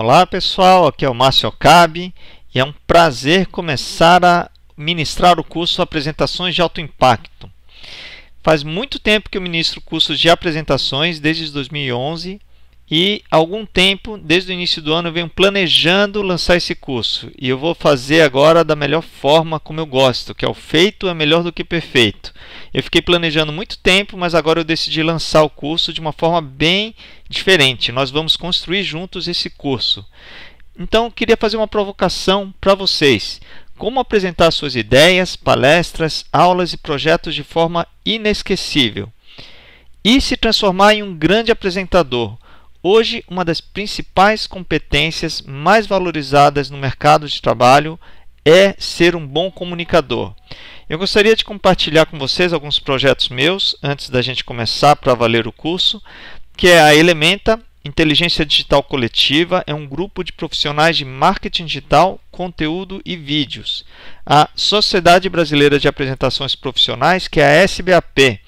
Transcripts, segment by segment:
Olá pessoal, aqui é o Márcio Cabe e é um prazer começar a ministrar o curso Apresentações de Alto Impacto. Faz muito tempo que eu ministro cursos de apresentações, desde 2011, e algum tempo, desde o início do ano, eu venho planejando lançar esse curso. E eu vou fazer agora da melhor forma como eu gosto, que é o feito é melhor do que perfeito. Eu fiquei planejando muito tempo, mas agora eu decidi lançar o curso de uma forma bem diferente. Nós vamos construir juntos esse curso. Então, eu queria fazer uma provocação para vocês. Como apresentar suas ideias, palestras, aulas e projetos de forma inesquecível? E se transformar em um grande apresentador? Hoje, uma das principais competências mais valorizadas no mercado de trabalho é ser um bom comunicador. Eu gostaria de compartilhar com vocês alguns projetos meus antes da gente começar para valer o curso, que é a Elementa Inteligência Digital Coletiva, é um grupo de profissionais de marketing digital, conteúdo e vídeos. A Sociedade Brasileira de Apresentações Profissionais, que é a SBAP,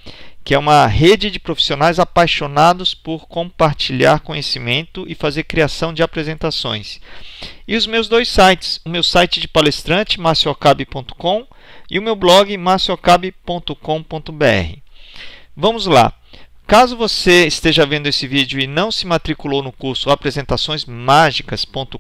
que é uma rede de profissionais apaixonados por compartilhar conhecimento e fazer criação de apresentações. E os meus dois sites, o meu site de palestrante, marciocabe.com, e o meu blog, marciocabe.com.br. Vamos lá. Caso você esteja vendo esse vídeo e não se matriculou no curso apresentaçõesmágicas.com.br,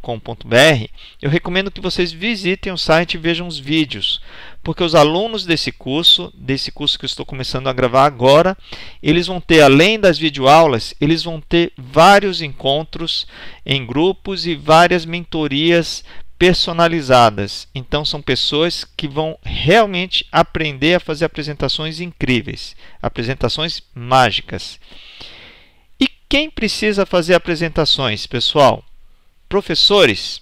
eu recomendo que vocês visitem o site e vejam os vídeos, porque os alunos desse curso, desse curso que eu estou começando a gravar agora, eles vão ter, além das videoaulas, eles vão ter vários encontros em grupos e várias mentorias personalizadas. Então, são pessoas que vão realmente aprender a fazer apresentações incríveis, apresentações mágicas. E quem precisa fazer apresentações, pessoal? Professores,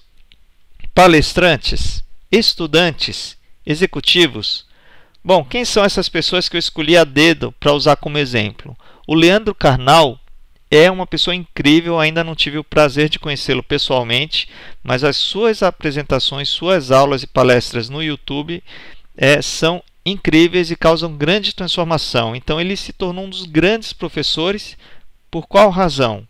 palestrantes, estudantes, executivos. Bom, quem são essas pessoas que eu escolhi a dedo para usar como exemplo? O Leandro Carnal é uma pessoa incrível, ainda não tive o prazer de conhecê-lo pessoalmente, mas as suas apresentações, suas aulas e palestras no YouTube é, são incríveis e causam grande transformação. Então ele se tornou um dos grandes professores. Por qual razão?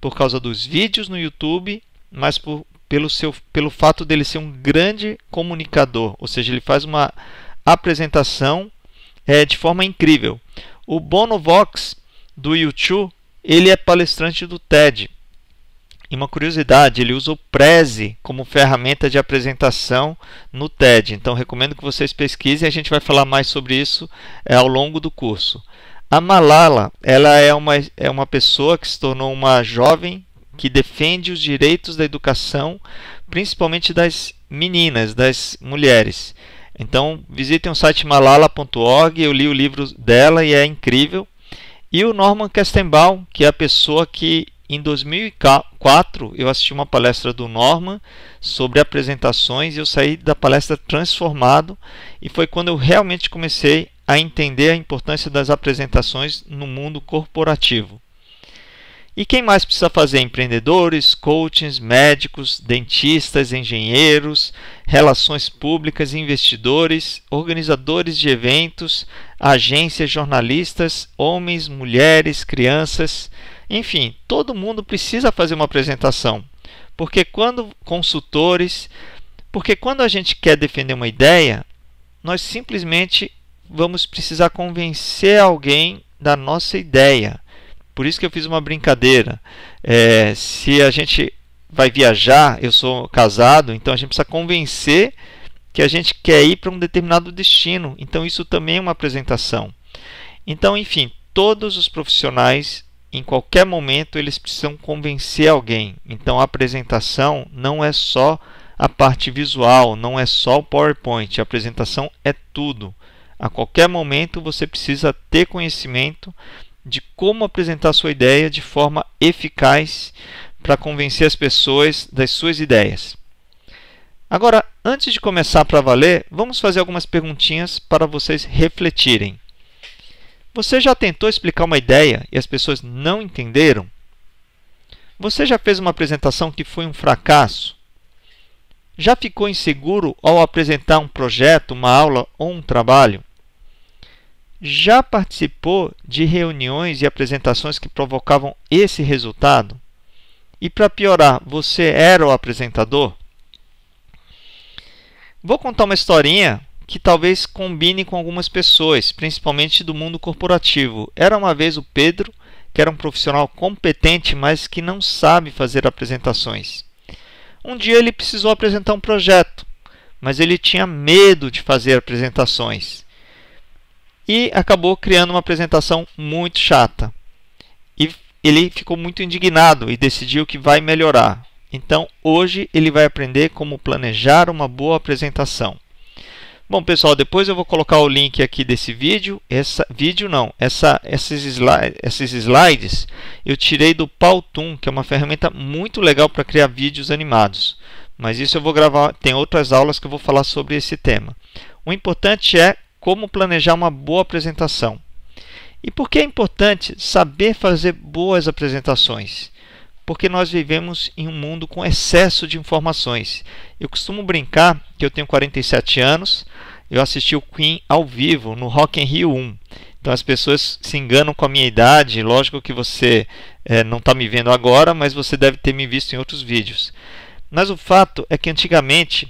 Por causa dos vídeos no YouTube, mas por, pelo, seu, pelo fato dele ser um grande comunicador, ou seja, ele faz uma apresentação é, de forma incrível. O Bono Vox do YouTube ele é palestrante do TED. E uma curiosidade, ele usa o Prezi como ferramenta de apresentação no TED. Então, recomendo que vocês pesquisem. A gente vai falar mais sobre isso é, ao longo do curso. A Malala, ela é uma, é uma pessoa que se tornou uma jovem que defende os direitos da educação, principalmente das meninas, das mulheres. Então, visitem o site malala.org, eu li o livro dela e é incrível. E o Norman Kestenbaum, que é a pessoa que em 2004 eu assisti uma palestra do Norman sobre apresentações e eu saí da palestra transformado e foi quando eu realmente comecei a entender a importância das apresentações no mundo corporativo. E quem mais precisa fazer? Empreendedores, coaches, médicos, dentistas, engenheiros, relações públicas, investidores, organizadores de eventos, agências, jornalistas, homens, mulheres, crianças, enfim, todo mundo precisa fazer uma apresentação. Porque quando consultores, porque quando a gente quer defender uma ideia, nós simplesmente vamos precisar convencer alguém da nossa ideia. Por isso que eu fiz uma brincadeira. É, se a gente vai viajar, eu sou casado, então a gente precisa convencer que a gente quer ir para um determinado destino. Então isso também é uma apresentação. Então, enfim, todos os profissionais em qualquer momento eles precisam convencer alguém. Então a apresentação não é só a parte visual, não é só o PowerPoint, a apresentação é tudo. A qualquer momento você precisa ter conhecimento de como apresentar sua ideia de forma eficaz para convencer as pessoas das suas ideias. Agora, antes de começar para valer, vamos fazer algumas perguntinhas para vocês refletirem. Você já tentou explicar uma ideia e as pessoas não entenderam? Você já fez uma apresentação que foi um fracasso? Já ficou inseguro ao apresentar um projeto, uma aula ou um trabalho? já participou de reuniões e apresentações que provocavam esse resultado? E para piorar, você era o apresentador? Vou contar uma historinha que talvez combine com algumas pessoas, principalmente do mundo corporativo. Era uma vez o Pedro, que era um profissional competente, mas que não sabe fazer apresentações. Um dia ele precisou apresentar um projeto, mas ele tinha medo de fazer apresentações e acabou criando uma apresentação muito chata. E ele ficou muito indignado e decidiu que vai melhorar. Então, hoje ele vai aprender como planejar uma boa apresentação. Bom, pessoal, depois eu vou colocar o link aqui desse vídeo. Essa vídeo não, essa, esses, slides, esses slides eu tirei do Paltoon, que é uma ferramenta muito legal para criar vídeos animados. Mas isso eu vou gravar, tem outras aulas que eu vou falar sobre esse tema. O importante é como planejar uma boa apresentação. E por que é importante saber fazer boas apresentações? Porque nós vivemos em um mundo com excesso de informações. Eu costumo brincar que eu tenho 47 anos, eu assisti o Queen ao vivo no Rock in Rio 1. Então as pessoas se enganam com a minha idade, lógico que você é, não está me vendo agora, mas você deve ter me visto em outros vídeos. Mas o fato é que antigamente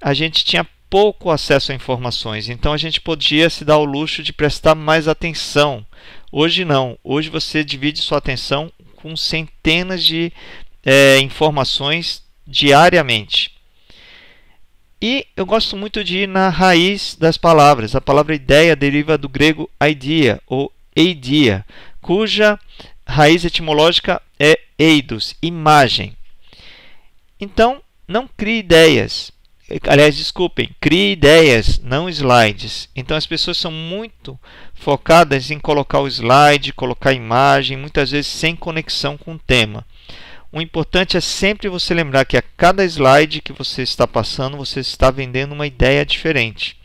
a gente tinha pouco acesso a informações, então a gente podia se dar o luxo de prestar mais atenção. Hoje não, hoje você divide sua atenção com centenas de é, informações diariamente. E eu gosto muito de ir na raiz das palavras. A palavra ideia deriva do grego idea ou eidia, cuja raiz etimológica é eidos, imagem. Então, não crie ideias, aliás, desculpem, crie ideias, não slides. Então as pessoas são muito focadas em colocar o slide, colocar a imagem, muitas vezes sem conexão com o tema. O importante é sempre você lembrar que a cada slide que você está passando, você está vendendo uma ideia diferente.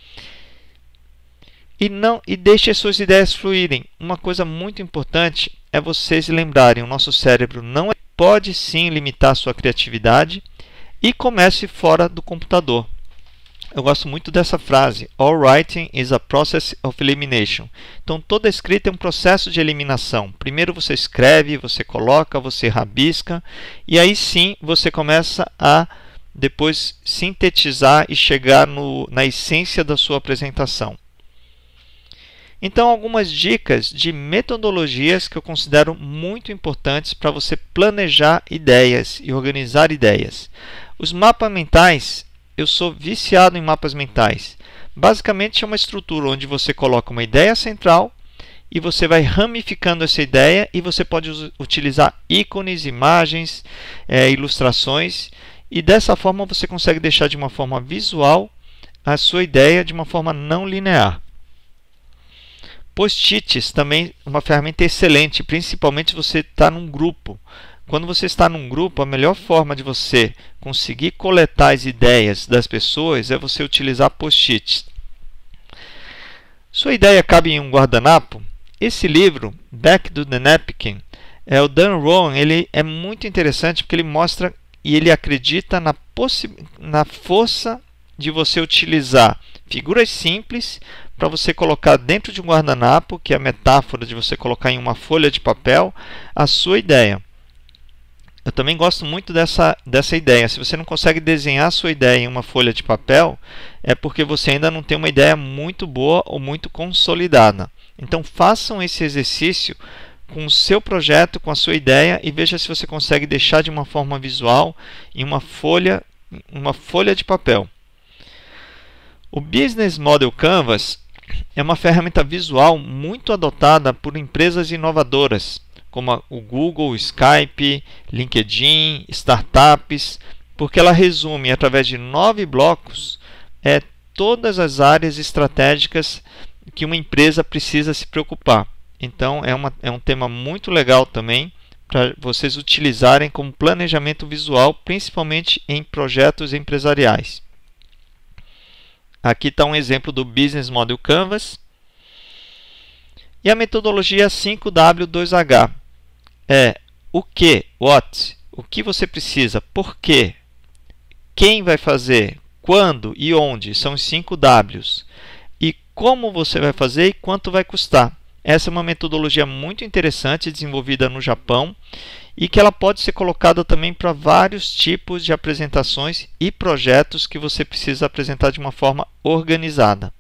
E não e deixe as suas ideias fluírem. Uma coisa muito importante é vocês lembrarem, o nosso cérebro não é, pode sim limitar a sua criatividade, e comece fora do computador. Eu gosto muito dessa frase: All writing is a process of elimination. Então, toda escrita é um processo de eliminação. Primeiro você escreve, você coloca, você rabisca, e aí sim você começa a depois sintetizar e chegar no, na essência da sua apresentação. Então, algumas dicas de metodologias que eu considero muito importantes para você planejar ideias e organizar ideias. Os mapas mentais, eu sou viciado em mapas mentais. Basicamente é uma estrutura onde você coloca uma ideia central e você vai ramificando essa ideia e você pode utilizar ícones, imagens, é, ilustrações e dessa forma você consegue deixar de uma forma visual a sua ideia de uma forma não linear. Post-its também é uma ferramenta excelente, principalmente se você está num grupo. Quando você está num grupo, a melhor forma de você conseguir coletar as ideias das pessoas é você utilizar post-its. Sua ideia cabe em um guardanapo? Esse livro, Back to the Napkin, é o Dan Rowan, ele é muito interessante porque ele mostra e ele acredita na, na força de você utilizar figuras simples para você colocar dentro de um guardanapo, que é a metáfora de você colocar em uma folha de papel, a sua ideia eu também gosto muito dessa, dessa ideia. Se você não consegue desenhar a sua ideia em uma folha de papel, é porque você ainda não tem uma ideia muito boa ou muito consolidada. Então façam esse exercício com o seu projeto, com a sua ideia e veja se você consegue deixar de uma forma visual em uma folha, uma folha de papel. O Business Model Canvas é uma ferramenta visual muito adotada por empresas inovadoras como o Google, o Skype, LinkedIn, startups, porque ela resume através de nove blocos é, todas as áreas estratégicas que uma empresa precisa se preocupar. Então é, uma, é um tema muito legal também para vocês utilizarem como planejamento visual, principalmente em projetos empresariais. Aqui está um exemplo do Business Model Canvas. E a metodologia 5W2H, é o que, what, o que você precisa, por quê, quem vai fazer, quando e onde, são os 5 Ws. E como você vai fazer e quanto vai custar. Essa é uma metodologia muito interessante desenvolvida no Japão e que ela pode ser colocada também para vários tipos de apresentações e projetos que você precisa apresentar de uma forma organizada.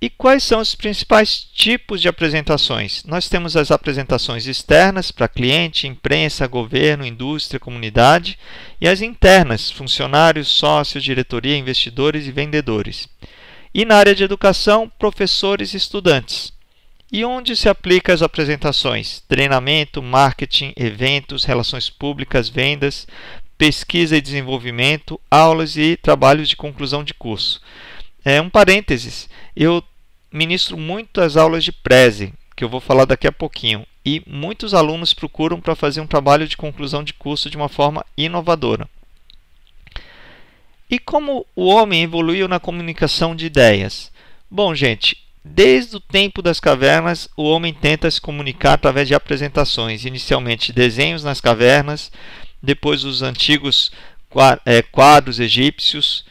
E quais são os principais tipos de apresentações? Nós temos as apresentações externas para cliente, imprensa, governo, indústria, comunidade, e as internas, funcionários, sócios, diretoria, investidores e vendedores. E na área de educação, professores e estudantes. E onde se aplicam as apresentações? Treinamento, marketing, eventos, relações públicas, vendas, pesquisa e desenvolvimento, aulas e trabalhos de conclusão de curso. É um parênteses. Eu ministro muitas aulas de preze, que eu vou falar daqui a pouquinho, e muitos alunos procuram para fazer um trabalho de conclusão de curso de uma forma inovadora. E como o homem evoluiu na comunicação de ideias? Bom, gente, desde o tempo das cavernas, o homem tenta se comunicar através de apresentações, inicialmente desenhos nas cavernas, depois os antigos eh, quadros egípcios,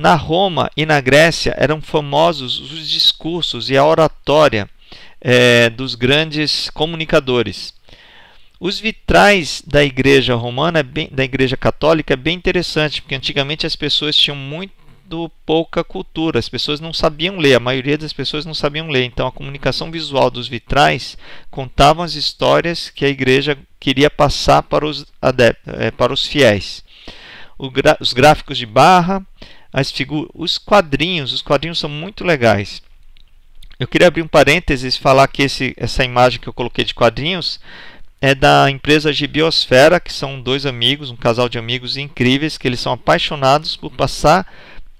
na Roma e na Grécia eram famosos os discursos e a oratória é, dos grandes comunicadores. Os vitrais da igreja romana, é bem, da igreja católica, é bem interessante, porque antigamente as pessoas tinham muito pouca cultura, as pessoas não sabiam ler, a maioria das pessoas não sabiam ler. Então a comunicação visual dos vitrais contavam as histórias que a igreja queria passar para os, é, para os fiéis. os gráficos de barra, as figuras, os quadrinhos, os quadrinhos são muito legais. Eu queria abrir um parênteses e falar que esse, essa imagem que eu coloquei de quadrinhos é da empresa Gibiosfera, que são dois amigos, um casal de amigos incríveis, que eles são apaixonados por passar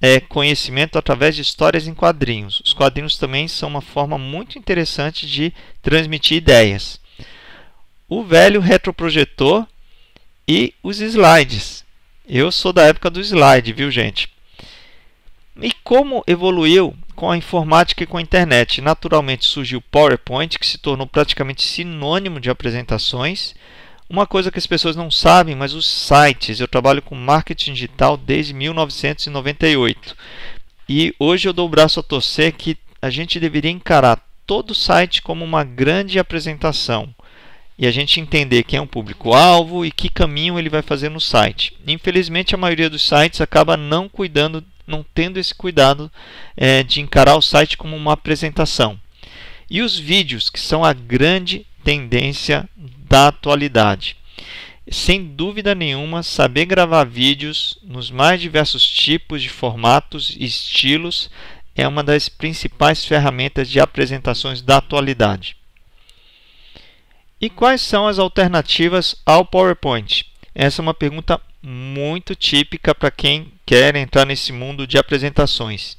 é, conhecimento através de histórias em quadrinhos. Os quadrinhos também são uma forma muito interessante de transmitir ideias. O velho retroprojetor e os slides. Eu sou da época do slide, viu gente? E como evoluiu com a informática e com a internet? Naturalmente surgiu o PowerPoint, que se tornou praticamente sinônimo de apresentações. Uma coisa que as pessoas não sabem, mas os sites, eu trabalho com marketing digital desde 1998. E hoje eu dou o braço a torcer que a gente deveria encarar todo o site como uma grande apresentação e a gente entender quem é um público-alvo e que caminho ele vai fazer no site. Infelizmente, a maioria dos sites acaba não cuidando não tendo esse cuidado é, de encarar o site como uma apresentação. E os vídeos, que são a grande tendência da atualidade. Sem dúvida nenhuma, saber gravar vídeos nos mais diversos tipos de formatos e estilos é uma das principais ferramentas de apresentações da atualidade. E quais são as alternativas ao PowerPoint? Essa é uma pergunta muito típica para quem quer entrar nesse mundo de apresentações.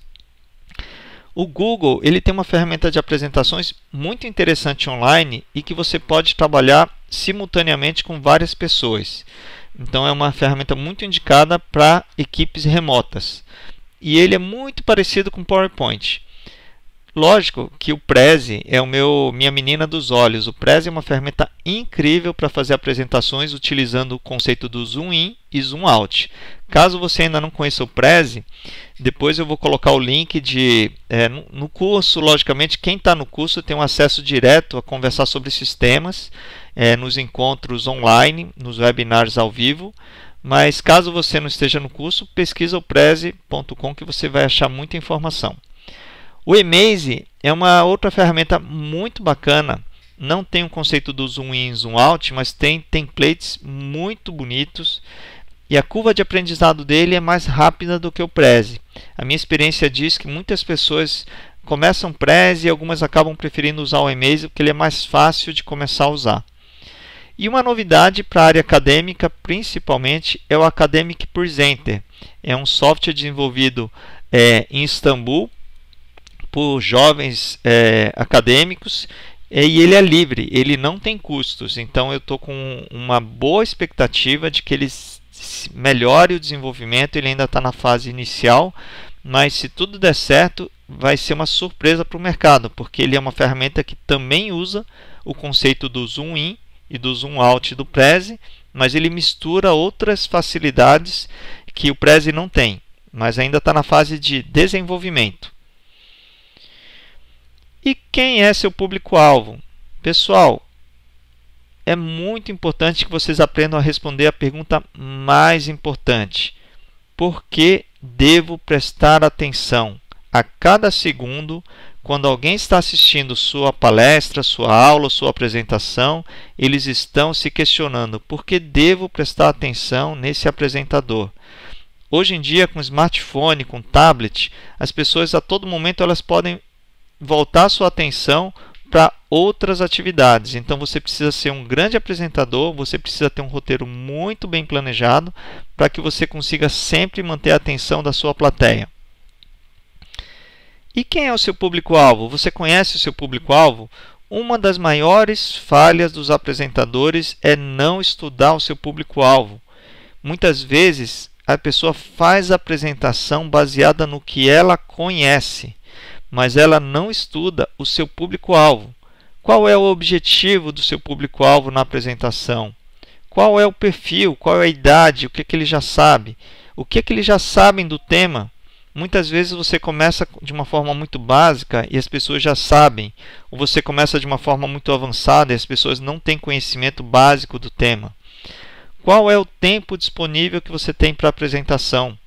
O Google ele tem uma ferramenta de apresentações muito interessante online e que você pode trabalhar simultaneamente com várias pessoas. Então é uma ferramenta muito indicada para equipes remotas. E ele é muito parecido com o PowerPoint. Lógico que o Prezi é o meu minha menina dos olhos. O Prezi é uma ferramenta incrível para fazer apresentações utilizando o conceito do zoom in e zoom out. Caso você ainda não conheça o Prezi, depois eu vou colocar o link de é, no curso. Logicamente, quem está no curso tem um acesso direto a conversar sobre sistemas é, nos encontros online, nos webinars ao vivo. Mas caso você não esteja no curso, pesquisa o Prezi.com que você vai achar muita informação. O Emaze é uma outra ferramenta muito bacana. Não tem o conceito do zoom in, zoom out, mas tem templates muito bonitos e a curva de aprendizado dele é mais rápida do que o Prezi. A minha experiência diz que muitas pessoas começam Prezi e algumas acabam preferindo usar o Emaze porque ele é mais fácil de começar a usar. E uma novidade para a área acadêmica, principalmente, é o Academic Presenter. É um software desenvolvido é, em Istambul por jovens é, acadêmicos é, e ele é livre, ele não tem custos. Então eu estou com uma boa expectativa de que ele melhore o desenvolvimento. Ele ainda está na fase inicial, mas se tudo der certo, vai ser uma surpresa para o mercado, porque ele é uma ferramenta que também usa o conceito do zoom in e do zoom out do Prezi, mas ele mistura outras facilidades que o Prezi não tem, mas ainda está na fase de desenvolvimento. E quem é seu público-alvo? Pessoal, é muito importante que vocês aprendam a responder a pergunta mais importante: por que devo prestar atenção a cada segundo quando alguém está assistindo sua palestra, sua aula, sua apresentação, eles estão se questionando por que devo prestar atenção nesse apresentador. Hoje em dia, com smartphone, com tablet, as pessoas a todo momento elas podem voltar sua atenção para outras atividades. Então você precisa ser um grande apresentador, você precisa ter um roteiro muito bem planejado para que você consiga sempre manter a atenção da sua plateia. E quem é o seu público-alvo? Você conhece o seu público-alvo? Uma das maiores falhas dos apresentadores é não estudar o seu público-alvo. Muitas vezes a pessoa faz a apresentação baseada no que ela conhece mas ela não estuda o seu público-alvo. Qual é o objetivo do seu público-alvo na apresentação? Qual é o perfil? Qual é a idade? O que, é que ele já sabe? O que, é que eles já sabem do tema? Muitas vezes você começa de uma forma muito básica e as pessoas já sabem, ou você começa de uma forma muito avançada e as pessoas não têm conhecimento básico do tema. Qual é o tempo disponível que você tem para apresentação?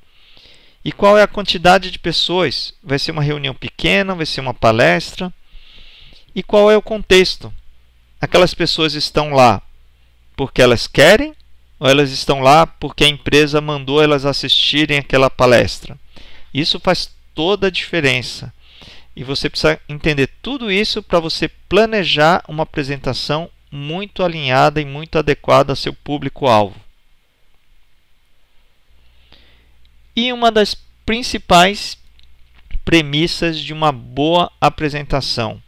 E qual é a quantidade de pessoas? Vai ser uma reunião pequena, vai ser uma palestra? E qual é o contexto? Aquelas pessoas estão lá porque elas querem ou elas estão lá porque a empresa mandou elas assistirem aquela palestra? Isso faz toda a diferença. E você precisa entender tudo isso para você planejar uma apresentação muito alinhada e muito adequada ao seu público-alvo. E uma das principais premissas de uma boa apresentação.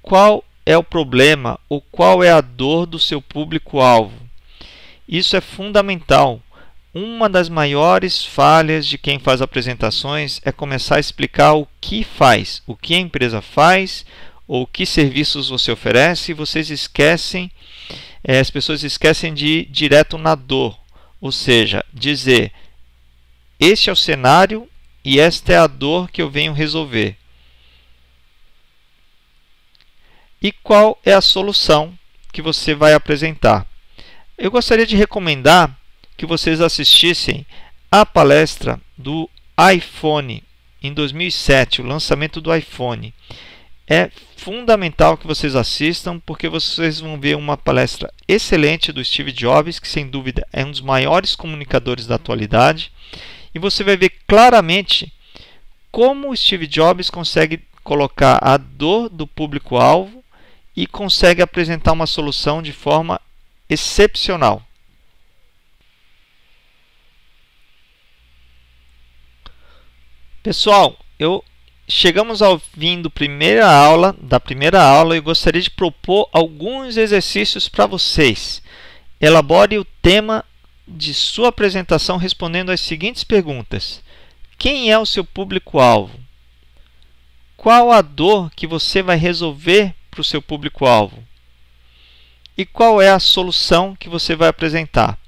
Qual é o problema ou qual é a dor do seu público-alvo? Isso é fundamental. Uma das maiores falhas de quem faz apresentações é começar a explicar o que faz, o que a empresa faz ou que serviços você oferece, e vocês esquecem, eh, as pessoas esquecem de ir direto na dor, ou seja, dizer este é o cenário e esta é a dor que eu venho resolver. E qual é a solução que você vai apresentar? Eu gostaria de recomendar que vocês assistissem à palestra do iPhone em 2007, o lançamento do iPhone. É fundamental que vocês assistam, porque vocês vão ver uma palestra excelente do Steve Jobs, que sem dúvida é um dos maiores comunicadores da atualidade. E você vai ver claramente como o Steve Jobs consegue colocar a dor do público-alvo e consegue apresentar uma solução de forma excepcional. Pessoal, eu chegamos ao fim da primeira aula, da primeira aula e gostaria de propor alguns exercícios para vocês. Elabore o tema de sua apresentação respondendo às seguintes perguntas: Quem é o seu público-alvo? Qual a dor que você vai resolver para o seu público-alvo? E qual é a solução que você vai apresentar?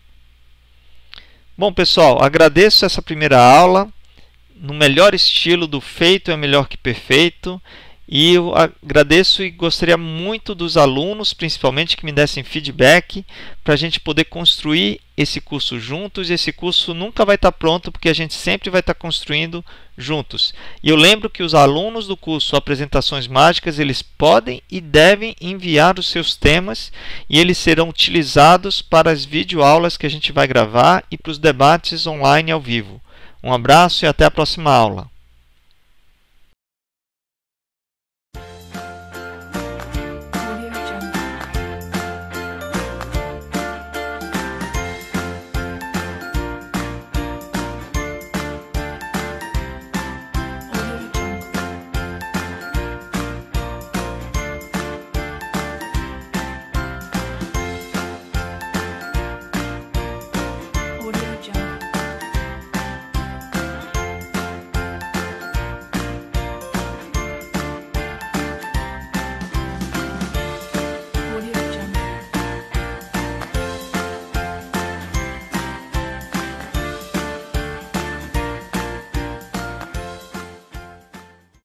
Bom, pessoal, agradeço essa primeira aula no melhor estilo do feito é melhor que perfeito. E eu agradeço e gostaria muito dos alunos, principalmente, que me dessem feedback para a gente poder construir esse curso juntos. Esse curso nunca vai estar tá pronto porque a gente sempre vai estar tá construindo juntos. E eu lembro que os alunos do curso Apresentações Mágicas, eles podem e devem enviar os seus temas e eles serão utilizados para as videoaulas que a gente vai gravar e para os debates online ao vivo. Um abraço e até a próxima aula.